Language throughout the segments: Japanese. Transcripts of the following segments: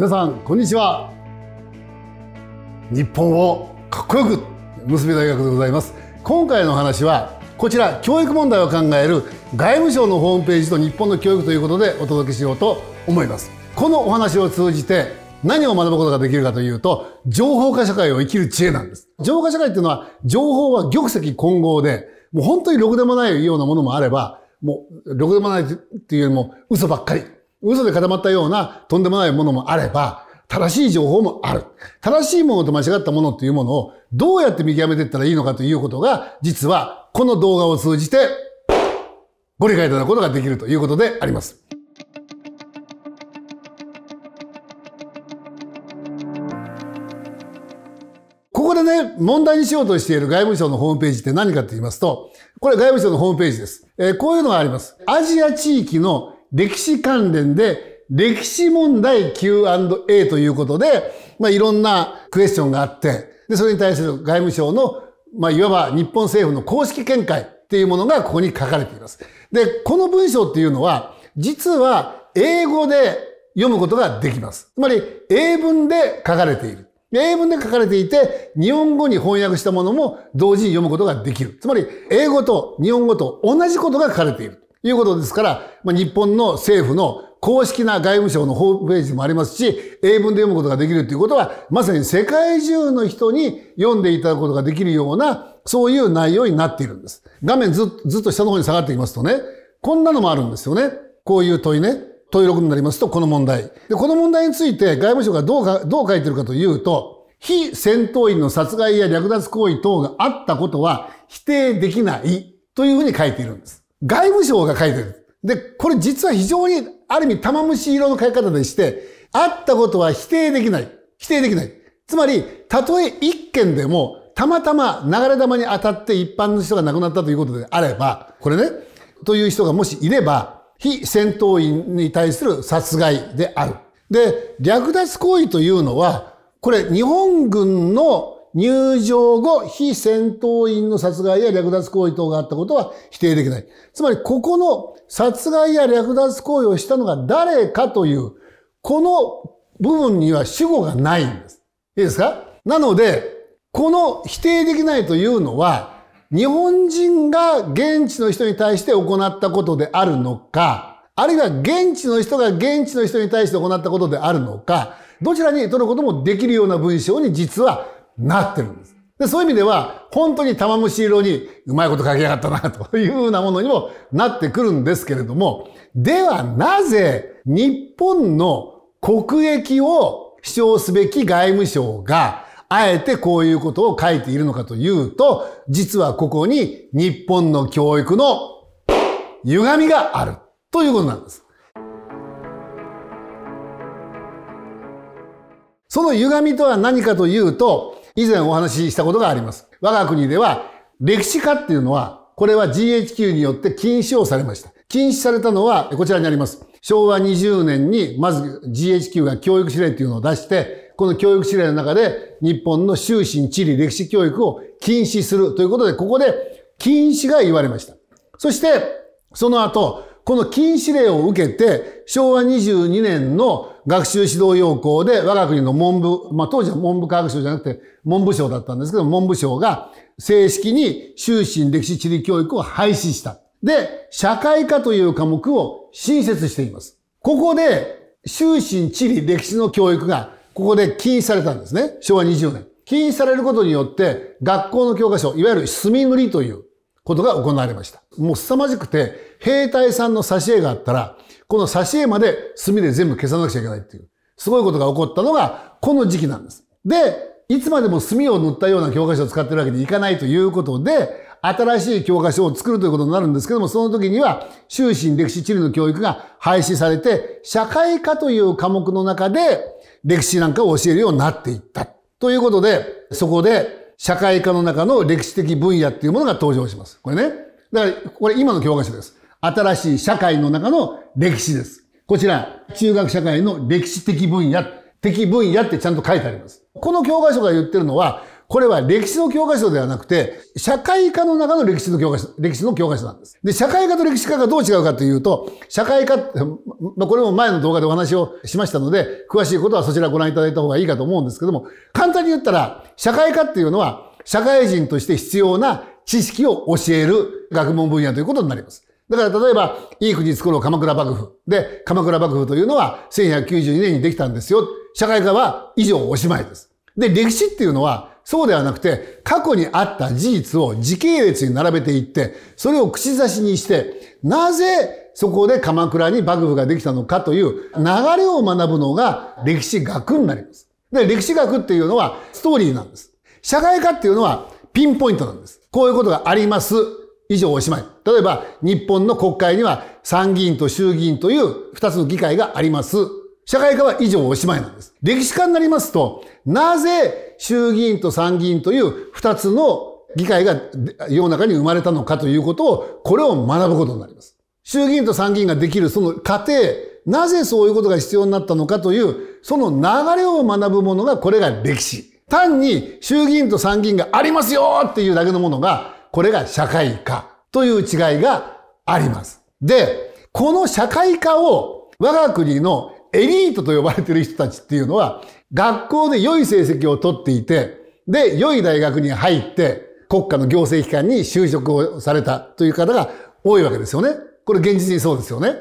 皆さんこんにちは日本をかっこよく結び大学でございます今回の話はこちら教育問題を考える外務省のホームページと日本の教育ということでお届けしようと思いますこのお話を通じて何を学ぶことができるかというと情報化社会を生きる知恵なんです情報化社会っていうのは情報は玉石混合でもう本当にろくでもないようなものもあればもうろくでもないっていうよりも嘘ばっかり嘘で固まったようなとんでもないものもあれば、正しい情報もある。正しいものと間違ったものというものをどうやって見極めていったらいいのかということが、実はこの動画を通じてご理解いただくことができるということであります。ここでね、問題にしようとしている外務省のホームページって何かって言いますと、これ外務省のホームページです。えー、こういうのがあります。アジア地域の歴史関連で、歴史問題 Q&A ということで、まあ、いろんなクエスチョンがあって、で、それに対する外務省の、まあ、いわば日本政府の公式見解っていうものがここに書かれています。で、この文章っていうのは、実は英語で読むことができます。つまり、英文で書かれている。英文で書かれていて、日本語に翻訳したものも同時に読むことができる。つまり、英語と日本語と同じことが書かれている。いうことですから、まあ、日本の政府の公式な外務省のホームページもありますし、英文で読むことができるということは、まさに世界中の人に読んでいただくことができるような、そういう内容になっているんです。画面ずずっと下の方に下がっていきますとね、こんなのもあるんですよね。こういう問いね。問い録になりますと、この問題。で、この問題について外務省がどうか、どう書いてるかというと、非戦闘員の殺害や略奪行為等があったことは否定できないというふうに書いているんです。外務省が書いてる。で、これ実は非常に、ある意味玉虫色の書き方でして、あったことは否定できない。否定できない。つまり、たとえ一件でも、たまたま流れ玉に当たって一般の人が亡くなったということであれば、これね、という人がもしいれば、非戦闘員に対する殺害である。で、略奪行為というのは、これ日本軍の入場後、非戦闘員の殺害や略奪行為等があったことは否定できない。つまり、ここの殺害や略奪行為をしたのが誰かという、この部分には主語がないんです。いいですかなので、この否定できないというのは、日本人が現地の人に対して行ったことであるのか、あるいは現地の人が現地の人に対して行ったことであるのか、どちらに取ることもできるような文章に実はなってるんです。で、そういう意味では、本当に玉虫色にうまいこと書きやがったな、というふうなものにもなってくるんですけれども、ではなぜ日本の国益を主張すべき外務省が、あえてこういうことを書いているのかというと、実はここに日本の教育の歪みがあるということなんです。その歪みとは何かというと、以前お話ししたことがあります。我が国では歴史家っていうのは、これは GHQ によって禁止をされました。禁止されたのは、こちらにあります。昭和20年に、まず GHQ が教育指令っていうのを出して、この教育指令の中で、日本の終身地理歴史教育を禁止するということで、ここで禁止が言われました。そして、その後、この禁止令を受けて、昭和22年の学習指導要項で、我が国の文部、まあ当時は文部科学省じゃなくて文部省だったんですけど、文部省が正式に終身歴史地理教育を廃止した。で、社会科という科目を新設しています。ここで、終身地理歴史の教育が、ここで禁止されたんですね。昭和20年。禁止されることによって、学校の教科書、いわゆる墨塗りという、ことが行われました。もう凄まじくて、兵隊さんの挿絵があったら、この挿絵まで墨で全部消さなくちゃいけないっていう、すごいことが起こったのが、この時期なんです。で、いつまでも墨を塗ったような教科書を使ってるわけにいかないということで、新しい教科書を作るということになるんですけども、その時には、終身歴史地理の教育が廃止されて、社会科という科目の中で、歴史なんかを教えるようになっていった。ということで、そこで、社会科の中の歴史的分野っていうものが登場します。これね。だから、これ今の教科書です。新しい社会の中の歴史です。こちら、中学社会の歴史的分野、的分野ってちゃんと書いてあります。この教科書が言ってるのは、これは歴史の教科書ではなくて、社会科の中の歴史の教科書、歴史の教科書なんです。で、社会科と歴史科がどう違うかというと、社会科って、まあ、これも前の動画でお話をしましたので、詳しいことはそちらご覧いただいた方がいいかと思うんですけども、簡単に言ったら、社会科っていうのは、社会人として必要な知識を教える学問分野ということになります。だから例えば、いい国作ろう鎌倉幕府。で、鎌倉幕府というのは1192年にできたんですよ。社会科は以上おしまいです。で、歴史っていうのは、そうではなくて、過去にあった事実を時系列に並べていって、それを口差しにして、なぜそこで鎌倉に幕府ができたのかという流れを学ぶのが歴史学になります。で、歴史学っていうのはストーリーなんです。社会科っていうのはピンポイントなんです。こういうことがあります。以上おしまい。例えば、日本の国会には参議院と衆議院という二つの議会があります。社会科は以上おしまいなんです。歴史家になりますと、なぜ衆議院と参議院という二つの議会が世の中に生まれたのかということを、これを学ぶことになります。衆議院と参議院ができるその過程、なぜそういうことが必要になったのかという、その流れを学ぶものが、これが歴史。単に衆議院と参議院がありますよっていうだけのものが、これが社会化という違いがあります。で、この社会化を我が国のエリートと呼ばれている人たちっていうのは、学校で良い成績を取っていて、で、良い大学に入って、国家の行政機関に就職をされたという方が多いわけですよね。これ現実にそうですよね。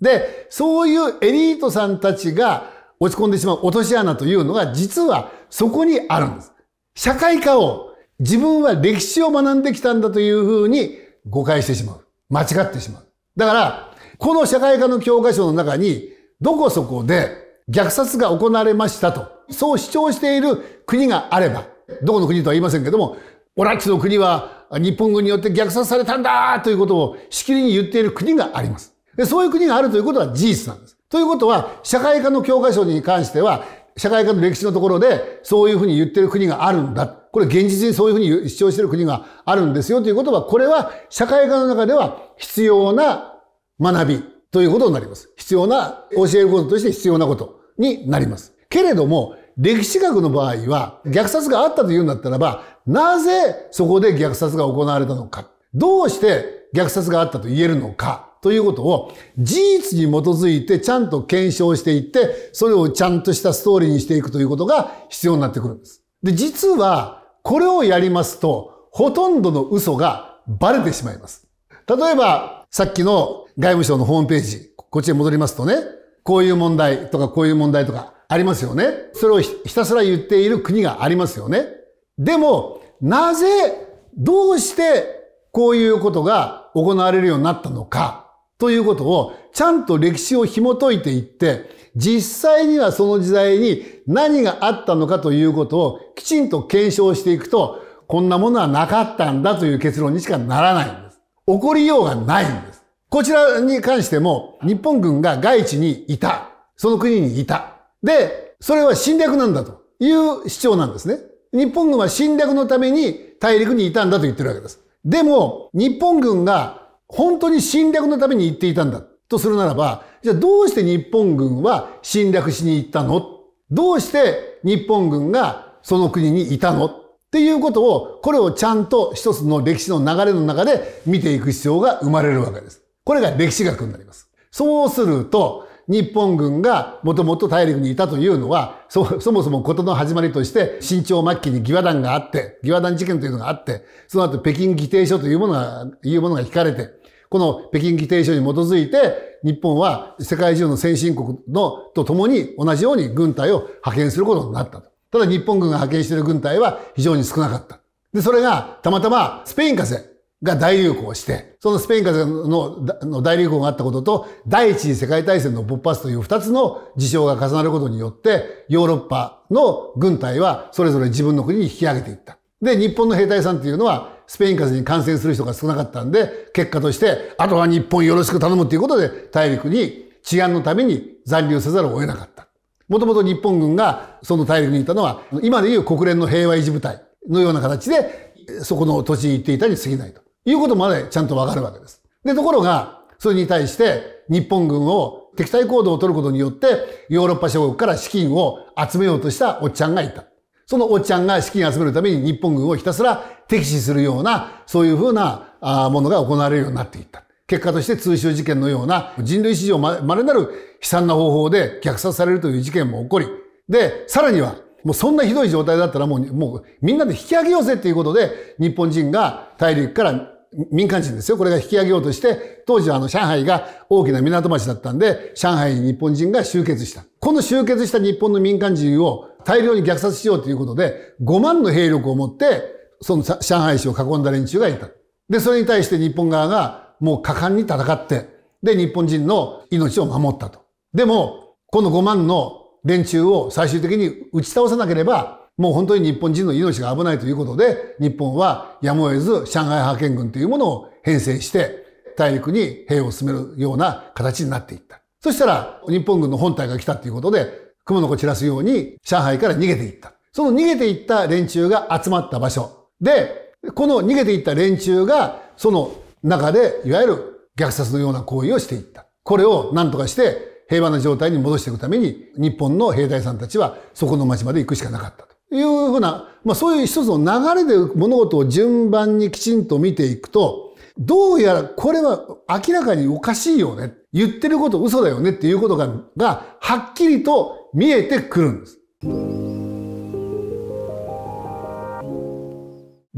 で、そういうエリートさんたちが落ち込んでしまう落とし穴というのが実はそこにあるんです。社会科を自分は歴史を学んできたんだというふうに誤解してしまう。間違ってしまう。だから、この社会科の教科書の中に、どこそこで虐殺が行われましたと、そう主張している国があれば、どこの国とは言いませんけども、オラッチの国は日本軍によって虐殺されたんだということをしきりに言っている国があります。でそういう国があるということは事実なんです。ということは、社会科の教科書に関しては、社会科の歴史のところで、そういうふうに言ってる国があるんだ。これ現実にそういうふうに主張してる国があるんですよということは、これは社会科の中では必要な学びということになります。必要な、教えることとして必要なことになります。けれども、歴史学の場合は、虐殺があったというんだったらば、なぜそこで虐殺が行われたのか、どうして虐殺があったと言えるのか、ということを事実に基づいてちゃんと検証していって、それをちゃんとしたストーリーにしていくということが必要になってくるんです。で、実はこれをやりますと、ほとんどの嘘がバレてしまいます。例えば、さっきの外務省のホームページ、こっちへ戻りますとね、こういう問題とかこういう問題とかありますよね。それをひたすら言っている国がありますよね。でも、なぜ、どうしてこういうことが行われるようになったのかということをちゃんと歴史を紐解いていって、実際にはその時代に何があったのかということをきちんと検証していくと、こんなものはなかったんだという結論にしかならないんです。起こりようがないんです。こちらに関しても、日本軍が外地にいた。その国にいた。で、それは侵略なんだという主張なんですね。日本軍は侵略のために大陸にいたんだと言ってるわけです。でも、日本軍が本当に侵略のために行っていたんだとするならば、じゃあどうして日本軍は侵略しに行ったのどうして日本軍がその国にいたのっていうことを、これをちゃんと一つの歴史の流れの中で見ていく必要が生まれるわけです。これが歴史学になります。そうすると、日本軍がもともと大陸にいたというのは、そ、そもそも事の始まりとして、新朝末期に義和団があって、義和団事件というのがあって、その後北京議定書というものが、いうものが引かれて、この北京議定書に基づいて、日本は世界中の先進国のと共に同じように軍隊を派遣することになったと。ただ日本軍が派遣している軍隊は非常に少なかった。で、それがたまたまスペイン風邪が大流行して、そのスペイン風邪の大流行があったことと、第一次世界大戦の勃発という二つの事象が重なることによって、ヨーロッパの軍隊はそれぞれ自分の国に引き上げていった。で、日本の兵隊さんっていうのは、スペイン風邪に感染する人が少なかったんで、結果として、あとは日本よろしく頼むということで、大陸に治安のために残留せざるを得なかった。もともと日本軍がその大陸にいたのは、今でいう国連の平和維持部隊のような形で、そこの土地に行っていたに過ぎないということまでちゃんとわかるわけです。で、ところが、それに対して日本軍を敵対行動を取ることによって、ヨーロッパ諸国から資金を集めようとしたおっちゃんがいた。そのおっちゃんが資金集めるために日本軍をひたすら敵視するような、そういうふうなものが行われるようになっていった。結果として通州事件のような人類史上まれなる悲惨な方法で虐殺されるという事件も起こり、で、さらには、もうそんなひどい状態だったらもう、もうみんなで引き上げようぜっていうことで、日本人が大陸から民間人ですよ。これが引き上げようとして、当時はあの上海が大きな港町だったんで、上海に日本人が集結した。この集結した日本の民間人を大量に虐殺しようということで、5万の兵力を持って、その上海市を囲んだ連中がいた。で、それに対して日本側がもう果敢に戦って、で、日本人の命を守ったと。でも、この5万の連中を最終的に打ち倒さなければ、もう本当に日本人の命が危ないということで、日本はやむを得ず上海派遣軍というものを編成して、大陸に兵を進めるような形になっていった。そしたら、日本軍の本体が来たということで、雲の子散らすように上海から逃げていった。その逃げていった連中が集まった場所。で、この逃げていった連中が、その中で、いわゆる虐殺のような行為をしていった。これを何とかして平和な状態に戻していくために、日本の兵隊さんたちはそこの町まで行くしかなかったというふうな、まあそういう一つの流れで物事を順番にきちんと見ていくと、どうやらこれは明らかにおかしいよね。言ってること嘘だよねっていうことが、がはっきりと見えてくるんです。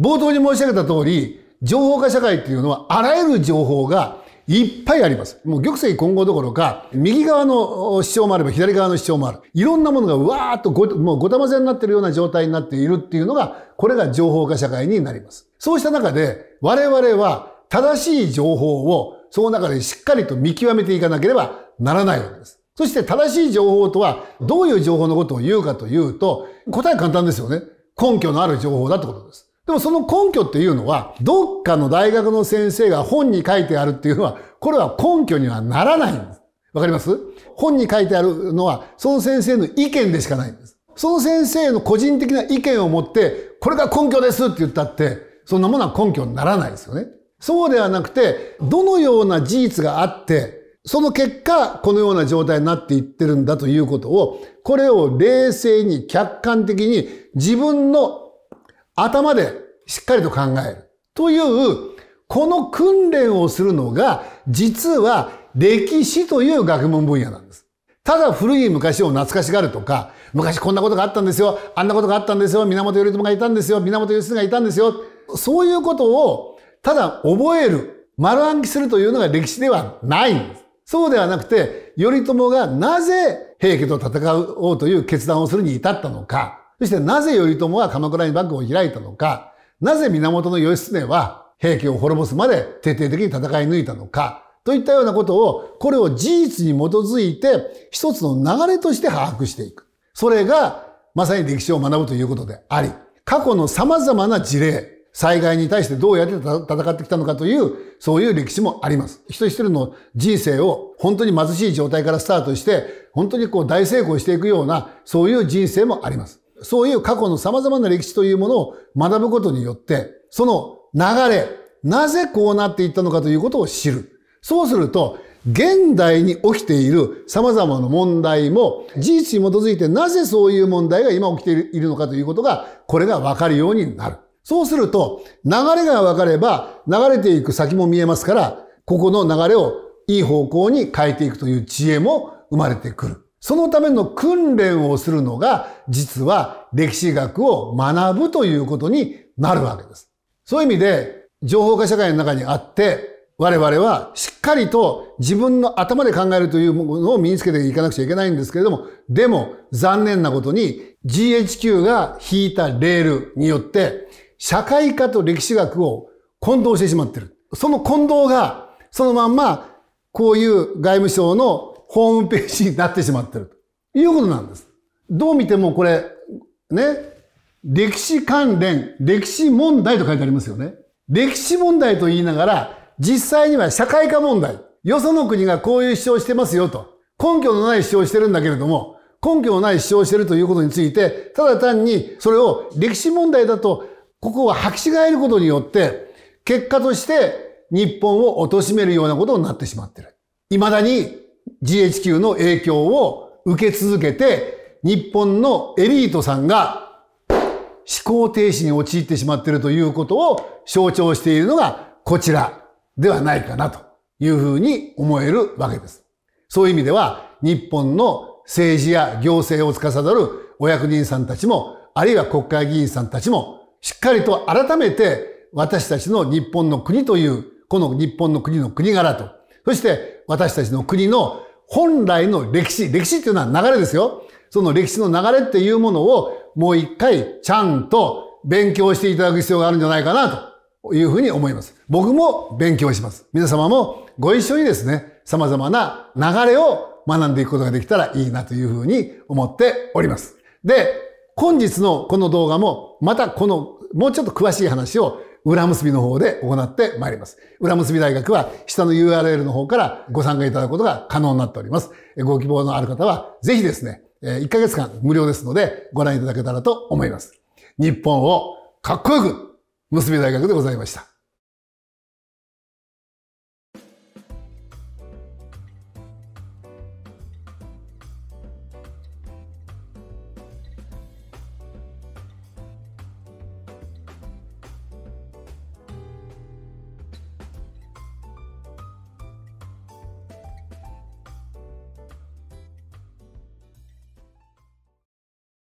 冒頭に申し上げた通り、情報化社会っていうのはあらゆる情報がいっぱいあります。もう玉石混合どころか、右側の主張もあれば左側の主張もある。いろんなものがわーっとごもうごたまぜになってるような状態になっているっていうのが、これが情報化社会になります。そうした中で、我々は正しい情報をその中でしっかりと見極めていかなければならないわけです。そして正しい情報とは、どういう情報のことを言うかというと、答え簡単ですよね。根拠のある情報だってことです。でもその根拠っていうのは、どっかの大学の先生が本に書いてあるっていうのは、これは根拠にはならないんです。わかります本に書いてあるのは、その先生の意見でしかないんです。その先生の個人的な意見を持って、これが根拠ですって言ったって、そんなものは根拠にならないですよね。そうではなくて、どのような事実があって、その結果、このような状態になっていってるんだということを、これを冷静に客観的に自分の頭でしっかりと考える。という、この訓練をするのが、実は歴史という学問分野なんです。ただ古い昔を懐かしがるとか、昔こんなことがあったんですよ、あんなことがあったんですよ、源頼朝がいたんですよ、源義経がいたんですよ、そういうことをただ覚える、丸暗記するというのが歴史ではないんです。そうではなくて、頼朝がなぜ平家と戦おうという決断をするに至ったのか、そしてなぜ頼朝は鎌倉に幕府を開いたのか、なぜ源義経は平家を滅ぼすまで徹底的に戦い抜いたのか、といったようなことを、これを事実に基づいて、一つの流れとして把握していく。それが、まさに歴史を学ぶということであり、過去の様々な事例、災害に対してどうやって戦ってきたのかという、そういう歴史もあります。一人一人の人生を本当に貧しい状態からスタートして、本当にこう大成功していくような、そういう人生もあります。そういう過去の様々な歴史というものを学ぶことによって、その流れ、なぜこうなっていったのかということを知る。そうすると、現代に起きている様々な問題も事実に基づいてなぜそういう問題が今起きているのかということが、これがわかるようになる。そうすると、流れがわかれば、流れていく先も見えますから、ここの流れをいい方向に変えていくという知恵も生まれてくる。そのための訓練をするのが、実は歴史学を学ぶということになるわけです。そういう意味で、情報化社会の中にあって、我々はしっかりと自分の頭で考えるというものを身につけていかなくちゃいけないんですけれども、でも残念なことに GHQ が引いたレールによって社会科と歴史学を混同してしまってる。その混同がそのまんまこういう外務省のホームページになってしまってるということなんです。どう見てもこれ、ね、歴史関連、歴史問題と書いてありますよね。歴史問題と言いながら、実際には社会化問題。よその国がこういう主張してますよと。根拠のない主張してるんだけれども、根拠のない主張してるということについて、ただ単にそれを歴史問題だと、ここは吐き違えることによって、結果として日本を貶めるようなことになってしまってる。未だに GHQ の影響を受け続けて、日本のエリートさんが思考停止に陥ってしまっているということを象徴しているのがこちらではないかなというふうに思えるわけです。そういう意味では日本の政治や行政を司るお役人さんたちも、あるいは国会議員さんたちも、しっかりと改めて私たちの日本の国という、この日本の国の国柄と、そして私たちの国の本来の歴史、歴史っていうのは流れですよ。その歴史の流れっていうものをもう一回ちゃんと勉強していただく必要があるんじゃないかなというふうに思います。僕も勉強します。皆様もご一緒にですね、様々な流れを学んでいくことができたらいいなというふうに思っております。で、本日のこの動画もまたこのもうちょっと詳しい話を裏結びの方で行ってまいります。裏結び大学は下の URL の方からご参加いただくことが可能になっております。ご希望のある方はぜひですね、1ヶ月間無料ですのでご覧いただけたらと思います。日本をかっこよく結び大学でございました。